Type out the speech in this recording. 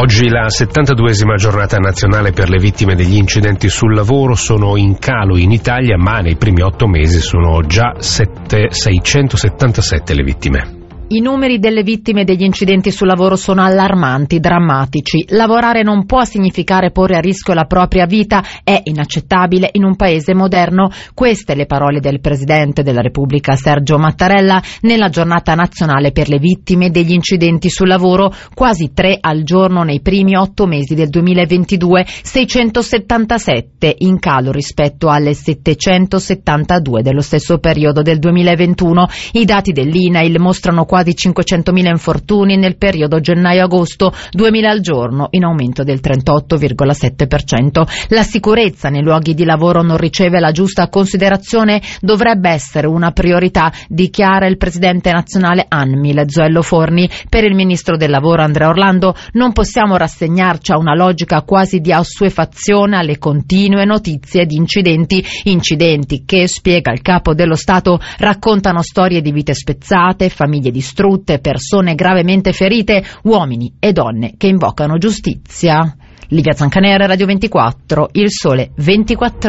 Oggi la 72esima giornata nazionale per le vittime degli incidenti sul lavoro sono in calo in Italia, ma nei primi otto mesi sono già 7, 677 le vittime. I numeri delle vittime degli incidenti sul lavoro sono allarmanti, drammatici. Lavorare non può significare porre a rischio la propria vita, è inaccettabile in un paese moderno. Queste le parole del Presidente della Repubblica Sergio Mattarella nella giornata nazionale per le vittime degli incidenti sul lavoro, quasi tre al giorno nei primi otto mesi del 2022, 677 in calo rispetto alle 772 dello stesso periodo del 2021. I dati dell'INAIL mostrano quasi quasi 500.000 infortuni nel periodo gennaio-agosto, 2.000 al giorno, in aumento del 38,7%. La sicurezza nei luoghi di lavoro non riceve la giusta considerazione, dovrebbe essere una priorità, dichiara il presidente nazionale ANMIL, Zoello Forni. Per il ministro del lavoro Andrea Orlando non possiamo rassegnarci a una logica quasi di assuefazione alle continue notizie di incidenti, incidenti che, spiega il capo dello Stato, raccontano storie di vite spezzate, famiglie di distrutte, persone gravemente ferite, uomini e donne che invocano giustizia. Livia Zancanera, Radio 24, Il Sole 24.